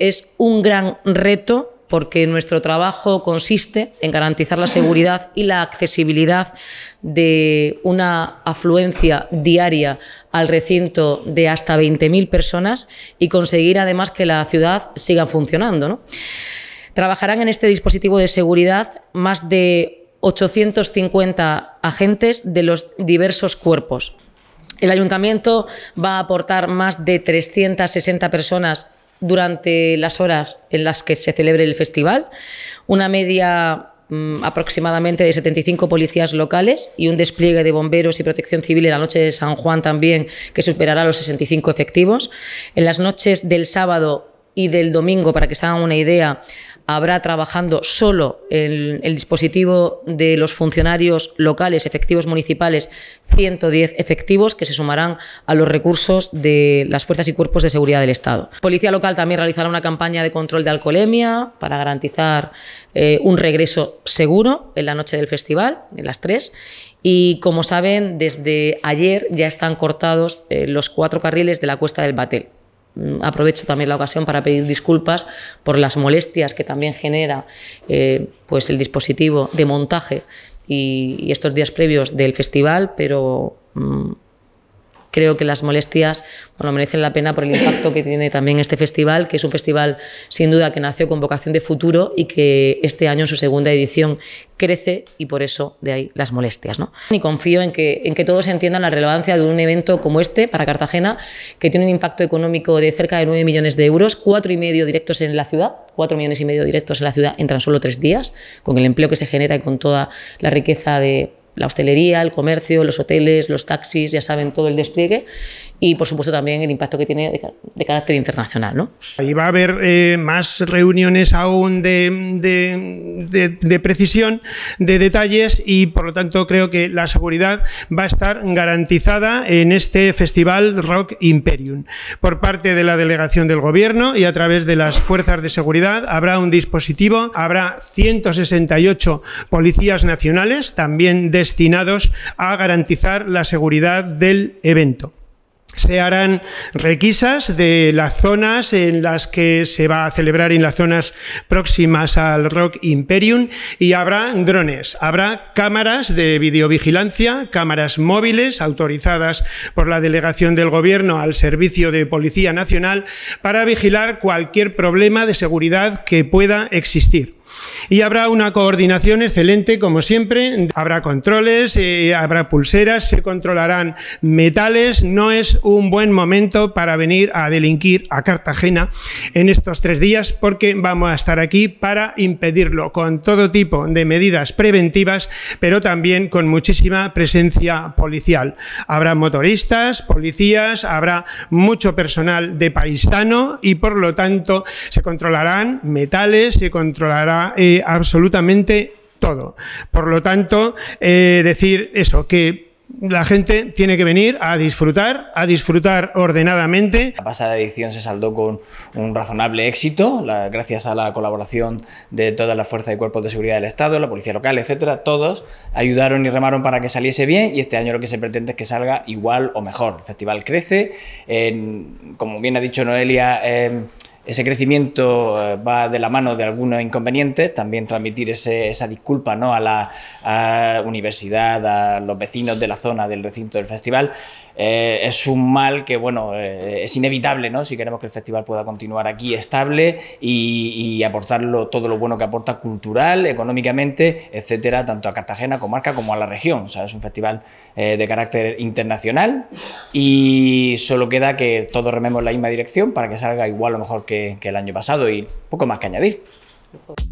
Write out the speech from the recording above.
es un gran reto porque nuestro trabajo consiste en garantizar la seguridad y la accesibilidad de una afluencia diaria al recinto de hasta 20.000 personas y conseguir además que la ciudad siga funcionando. Trabajarán en este dispositivo de seguridad más de 850 agentes de los diversos cuerpos. El ayuntamiento va a aportar más de 360 personas durante las horas en las que se celebre el festival, una media mm, aproximadamente de 75 policías locales y un despliegue de bomberos y protección civil en la noche de San Juan también que superará los 65 efectivos. En las noches del sábado y del domingo, para que se hagan una idea, habrá trabajando solo el, el dispositivo de los funcionarios locales, efectivos municipales, 110 efectivos que se sumarán a los recursos de las fuerzas y cuerpos de seguridad del Estado. Policía local también realizará una campaña de control de alcoholemia para garantizar eh, un regreso seguro en la noche del festival, en las tres, Y como saben, desde ayer ya están cortados eh, los cuatro carriles de la cuesta del Batel Mm, aprovecho también la ocasión para pedir disculpas por las molestias que también genera eh, pues el dispositivo de montaje y, estos días previos del festival, pero... Mm, creo que las molestias merecen la pena por el impacto que tiene también este festival, que es un festival sin duda que nació con vocación de futuro y que este año en su segunda edición crece y por eso de ahí las molestias. ¿no? Y confío en que, en que todos entiendan la relevancia de un evento como este para Cartagena, que tiene un impacto económico de cerca de 9 millones de euros, cuatro y medio directos en la ciudad, 4 millones y medio directos en la ciudad en tan solo tres días, con el empleo que se genera y con toda la riqueza de la hostelería, el comercio, los hoteles, los taxis, ya saben, todo el despliegue y por supuesto también el impacto que tiene de, carácter internacional. ¿no? va a haber eh, más reuniones aún de, de, precisión, de detalles y por lo tanto creo que la seguridad va a estar garantizada en este festival Rock Imperium por parte de la delegación del gobierno y a través de las fuerzas de seguridad habrá un dispositivo, habrá 168 policías nacionales también destinados a garantizar la seguridad del evento. Se harán requisas de las zonas en las que se va a celebrar en las zonas próximas al Rock Imperium y habrá drones, habrá cámaras de videovigilancia, cámaras móviles autorizadas por la delegación del gobierno al servicio de Policía Nacional para vigilar cualquier problema de seguridad que pueda existir. Y habrá una coordinación excelente, como siempre. Habrá controles, eh, habrá pulseras, se controlarán metales. No es un buen momento para venir a delinquir a Cartagena en estos tres días porque vamos a estar aquí para impedirlo con todo tipo de medidas preventivas, pero también con muchísima presencia policial. Habrá motoristas, policías, habrá mucho personal de paisano y por lo tanto se controlarán metales, se controlará eh, absolutamente todo. Por lo tanto, eh, decir eso, que la gente tiene que venir a disfrutar, a disfrutar ordenadamente. La pasada edición se saldó con un razonable éxito, gracias a la colaboración de todas las fuerzas y cuerpos de seguridad del Estado, la policía local, etcétera, todos ayudaron y remaron para que saliese bien y este año lo que se pretende es que salga igual o mejor. El festival crece, como bien ha dicho Noelia, em, ese crecimiento eh, va de la mano de algunos inconvenientes, también transmitir esa disculpa ¿no? a la universidad, a los vecinos de la zona del recinto del festival. Eh, es un mal que, bueno, eh, es inevitable, ¿no? Si queremos que el festival pueda continuar aquí estable y, y aportar todo lo bueno que aporta cultural, económicamente, etcétera, tanto a Cartagena, comarca, como a la región. O sea, es un festival eh, de carácter internacional y solo queda que todos rememos la misma dirección para que salga igual o mejor que el año pasado y poco más que añadir.